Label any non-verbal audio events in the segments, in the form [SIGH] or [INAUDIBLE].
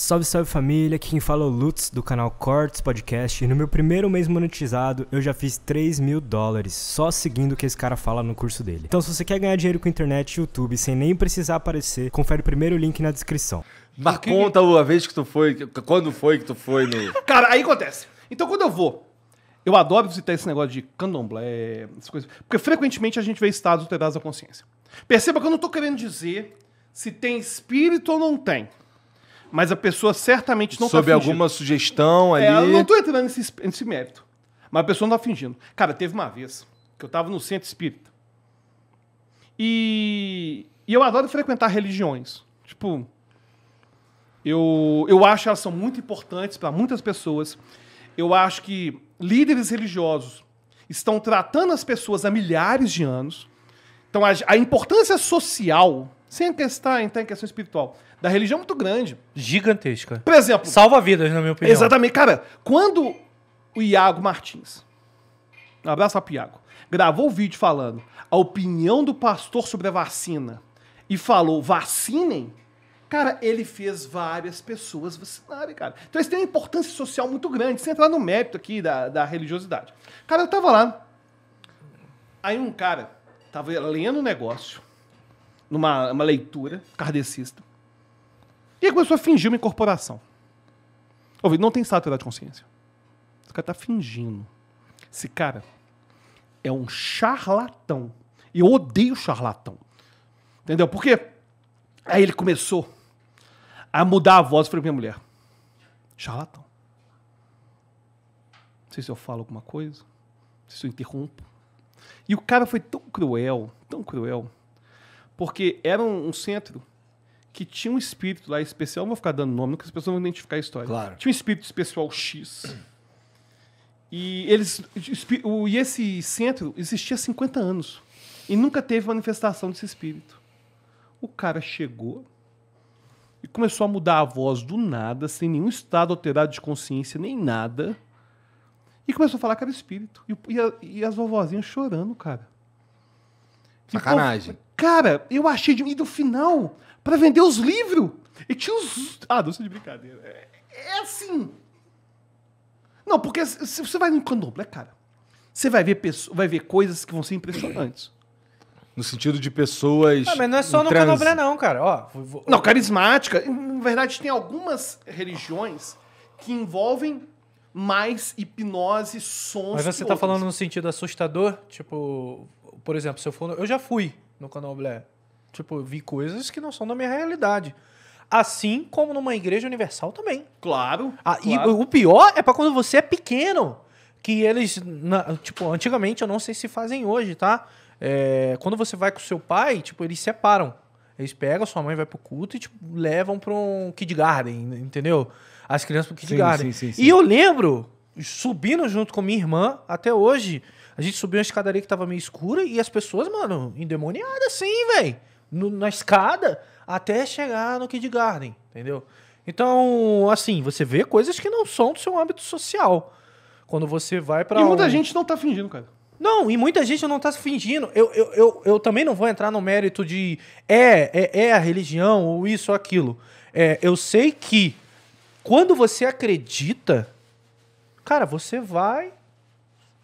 Salve, salve família, aqui quem fala é o Lutz do canal Cortes Podcast e no meu primeiro mês monetizado eu já fiz 3 mil dólares só seguindo o que esse cara fala no curso dele. Então se você quer ganhar dinheiro com internet e YouTube sem nem precisar aparecer, confere o primeiro link na descrição. Mas que... conta a vez que tu foi, quando foi que tu foi no... [LAUGHS] Cara, aí acontece. Então quando eu vou, eu adoro visitar esse negócio de candomblé, essas coisas, porque frequentemente a gente vê estados alterados da consciência. Perceba que eu não tô querendo dizer se tem espírito ou não tem mas a pessoa certamente não tá Sob tá fingindo. alguma sugestão é, ali. É, eu não tô entrando nesse, nesse mérito. Mas a pessoa não tá fingindo. Cara, teve uma vez que eu tava no centro espírita. E, e eu adoro frequentar religiões. Tipo, eu, eu acho que elas são muito importantes para muitas pessoas. Eu acho que líderes religiosos estão tratando as pessoas há milhares de anos. Então, a, a importância social, sem estar tá, em questão espiritual, da religião muito grande. Gigantesca. Por exemplo. Salva vidas, na minha opinião. Exatamente. Cara, quando o Iago Martins, um abraço pro Iago, gravou o um vídeo falando a opinião do pastor sobre a vacina e falou vacinem, cara, ele fez várias pessoas vacinarem, cara. Então isso tem uma importância social muito grande, sem entrar no mérito aqui da, da religiosidade. Cara, eu tava lá, aí um cara tava lendo um negócio, numa uma leitura kardecista, e aí começou a fingir uma incorporação. Ouvi, não tem sátira de consciência. Esse cara tá fingindo. Esse cara é um charlatão. E eu odeio charlatão. Entendeu? Porque aí ele começou a mudar a voz. para falei minha mulher: charlatão. Não sei se eu falo alguma coisa, não sei se eu interrompo. E o cara foi tão cruel, tão cruel, porque era um centro que tinha um espírito lá especial, não vou ficar dando nome, porque as pessoas vão identificar a história. Claro. Tinha um espírito especial X. E eles e esse centro existia há 50 anos e nunca teve manifestação desse espírito. O cara chegou e começou a mudar a voz do nada, sem nenhum estado alterado de consciência, nem nada. E começou a falar que era espírito. E, e, e as vovozinhas chorando, cara. Sacanagem. cara, eu achei de. mim do final, para vender os livros. E tinha os. [LAUGHS] Ah, doce de brincadeira. É, é assim. Não, porque se você vai no candomblé, cara, você vai ver, pessoas, vai ver coisas que vão ser impressionantes. No sentido de pessoas. Não, ah, mas não é só no trans... candomblé, não, cara. Ó, vou... Não, carismática. Na verdade, tem algumas religiões que envolvem mais hipnose, sons. Mas você tá falando no sentido assustador? Tipo, por exemplo, se eu for. No... Eu já fui no candomblé. Tipo, eu vi coisas que não são da minha realidade. Assim como numa igreja universal também. Claro. Ah, claro. E o pior é para quando você é pequeno. Que eles, na, tipo, antigamente, eu não sei se fazem hoje, tá? É, quando você vai com seu pai, tipo, eles separam. Eles pegam, sua mãe vai pro culto e tipo, levam pra um Kid Garden, entendeu? As crianças pro Kid sim, Garden. Sim, sim, e eu lembro, subindo junto com minha irmã, até hoje, a gente subiu uma escadaria que tava meio escura e as pessoas, mano, endemoniadas assim, velho no, na escada até chegar no Kid Garden, entendeu? Então, assim, você vê coisas que não são do seu âmbito social. Quando você vai para. E muita um... gente não tá fingindo, cara. Não, e muita gente não tá fingindo. Eu, eu, eu, eu também não vou entrar no mérito de é, é, é a religião ou isso ou aquilo. É, eu sei que quando você acredita, cara, você vai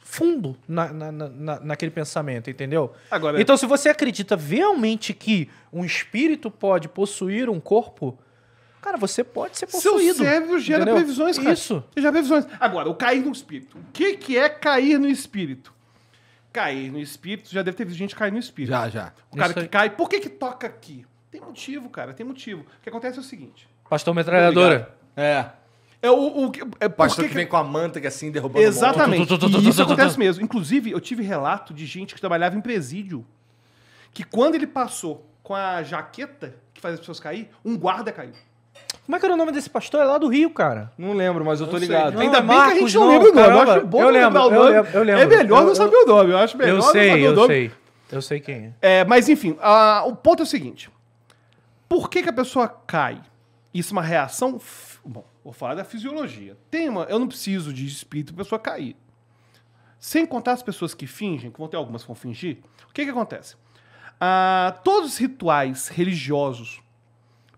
fundo na, na, na, naquele pensamento, entendeu? Agora... Então, se você acredita realmente que um espírito pode possuir um corpo, cara, você pode ser possuído. Seu cérebro gera entendeu? previsões, cara. Isso. Você gera previsões. Agora, o cair no espírito. O que, que é cair no espírito? Cair no espírito, já deve ter visto gente cair no espírito. Já, já. O cara que cai, por que que toca aqui? Tem motivo, cara, tem motivo. O que acontece é o seguinte. Pastor metralhadora. É. É o, o é pastor que, que vem com a manta que é assim derrubando Exatamente. E isso acontece mesmo. Inclusive, eu tive relato de gente que trabalhava em presídio que quando ele passou com a jaqueta que faz as pessoas cair, um guarda caiu. Como é que era o nome desse pastor? É lá do Rio, cara. Não lembro, mas eu tô ligado. Não, Ainda bem que a gente não, não lembra o nome. Eu acho bom eu lembro, eu é lembro, eu lembro, É melhor eu, não saber o nome. Eu acho melhor eu sei, não saber o nome. Eu sei, eu sei quem é. é mas enfim, a, o ponto é o seguinte. Por que, que a pessoa cai? Isso é uma reação. Bom, vou falar da fisiologia. Tem uma. Eu não preciso de espírito para pessoa cair. Sem contar as pessoas que fingem, que vão ter algumas que vão fingir. O que, que acontece? Ah, todos os rituais religiosos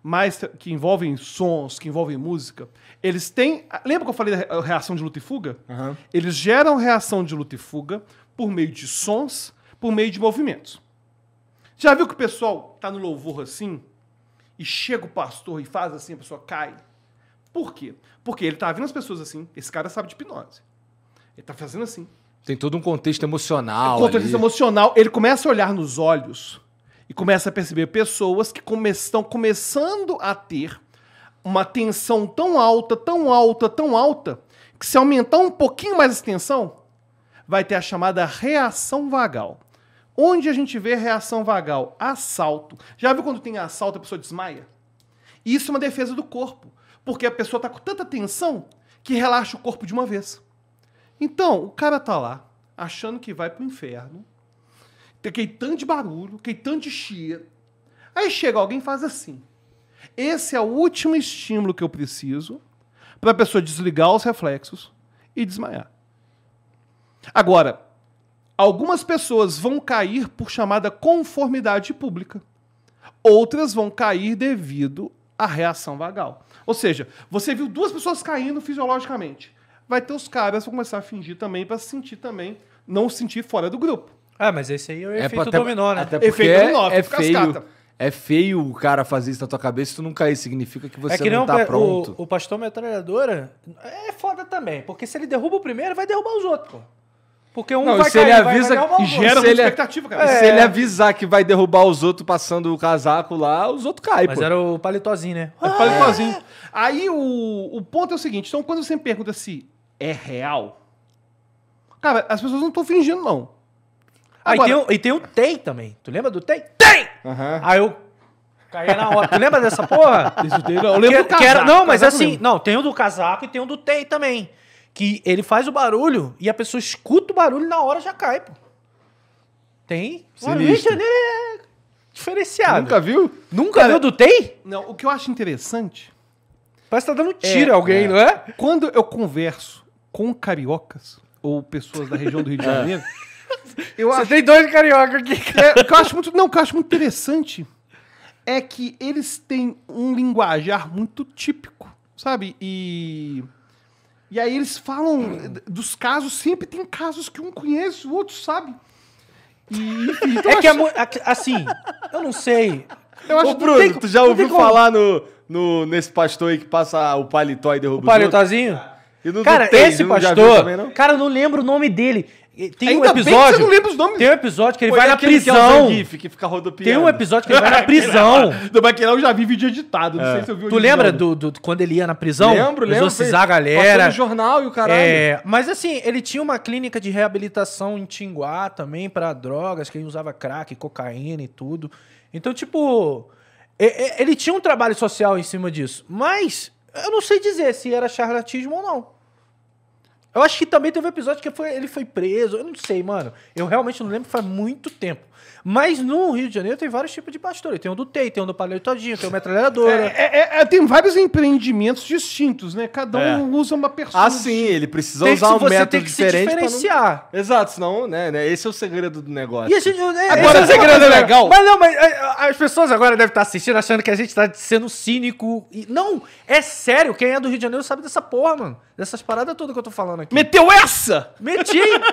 mais que envolvem sons, que envolvem música, eles têm. Ah, lembra que eu falei da reação de luta e fuga? Uhum. Eles geram reação de luta e fuga por meio de sons, por meio de movimentos. Já viu que o pessoal tá no louvor assim? e chega o pastor e faz assim, a pessoa cai. Por quê? Porque ele tá vendo as pessoas assim, esse cara sabe de hipnose. Ele tá fazendo assim. Tem todo um contexto emocional. Um contexto ali. emocional. Ele começa a olhar nos olhos e começa a perceber pessoas que come estão começando a ter uma tensão tão alta, tão alta, tão alta, que se aumentar um pouquinho mais essa tensão, vai ter a chamada reação vagal. Onde a gente vê reação vagal? Assalto. Já viu quando tem assalto a pessoa desmaia? Isso é uma defesa do corpo, porque a pessoa está com tanta tensão que relaxa o corpo de uma vez. Então, o cara tá lá, achando que vai pro inferno, tem aquele tanto de barulho, aquele tanto de chia. Aí chega alguém e faz assim. Esse é o último estímulo que eu preciso para a pessoa desligar os reflexos e desmaiar. Agora, Algumas pessoas vão cair por chamada conformidade pública. Outras vão cair devido à reação vagal. Ou seja, você viu duas pessoas caindo fisiologicamente. Vai ter os caras que vão começar a fingir também para se sentir também, não se sentir fora do grupo. Ah, mas esse aí é o é efeito até, dominó, né? Até efeito é dominó, é, é feio. Cascata. É feio o cara fazer isso na tua cabeça se tu não cair. Significa que você é que não, não tá pronto. O, o pastor metralhadora é foda também. Porque se ele derruba o primeiro, vai derrubar os outros, pô. Porque um não, vai se cair, ele avisa, vai, gera uma expectativa, cara. É. Se ele é. avisar que vai derrubar os outros passando o casaco lá, os outros caem, Mas pô. era o palitozinho, né? o é ah. palitozinho. Aí o, o ponto é o seguinte, então quando você me pergunta se é real, cara, as pessoas não estão fingindo, não. Agora, ah, e, tem o, e tem o TEI também. Tu lembra do TEI? TEI! Uhum. Aí eu caí na hora. tu lembra dessa porra? Isso, eu lembro que, do casaco. Era, não, mas assim, não, tem o do casaco e tem o do TEI também que ele faz o barulho e a pessoa escuta o barulho na hora já cai, pô. Tem. O Rio de Janeiro é diferenciado. Nunca viu? Nunca Cara, viu do Tem? Não, o que eu acho interessante. Parece que tá dando é, tiro é, alguém, é. não é? Quando eu converso com cariocas ou pessoas da região do Rio de [LAUGHS] Janeiro. É. Eu Você acho... tem dois carioca aqui. É, o que eu acho muito, não, o que eu acho muito interessante é que eles têm um linguajar muito típico, sabe? E e aí eles falam dos casos, sempre tem casos que um conhece, o outro sabe. E, então é que é a, é assim, eu não sei. Eu acho Ô, Bruno, tem, tu já ouviu falar no, no, nesse pastor aí que passa o paletó e derruba o paletózinho? cara, tem, esse pastor, também, cara, eu não lembro o nome dele. Tem Ainda um episódio. você não lembra os nomes. Tem um episódio que ele Pô, vai é na prisão. Que, é Zangief, que fica rodopiando. Tem um episódio que ele vai na [LAUGHS] prisão. do Baqueirão já vi vídeo editado. Não é. sei se eu vi o Tu lembra né? do, do, quando ele ia na prisão? Lembro, lembro. Usou a galera. no jornal e o caralho. É, mas assim, ele tinha uma clínica de reabilitação em Tinguá também para drogas, que ele usava crack, cocaína e tudo. Então, tipo, ele tinha um trabalho social em cima disso. Mas eu não sei dizer se era charlatismo ou não. Eu acho que também teve um episódio que foi, ele foi preso. Eu não sei, mano. Eu realmente não lembro, faz muito tempo. Mas no Rio de Janeiro tem vários tipos de pastores. Tem um do Tei, tem um do Palheiro Todinho, tem um metralhadora. É, é, é, é, tem vários empreendimentos distintos, né? Cada é. um usa uma pessoa. Ah, sim, ele precisa usar um você método tem que diferente. Se diferenciar. Não... Exato, senão, né, né? Esse é o segredo do negócio. E gente, é, agora, o segredo é legal. Mas não, mas as pessoas agora devem estar assistindo achando que a gente está sendo cínico. E... Não, é sério. Quem é do Rio de Janeiro sabe dessa porra, mano. Dessas paradas todas que eu tô falando aqui aqui. Meteu essa? Meti!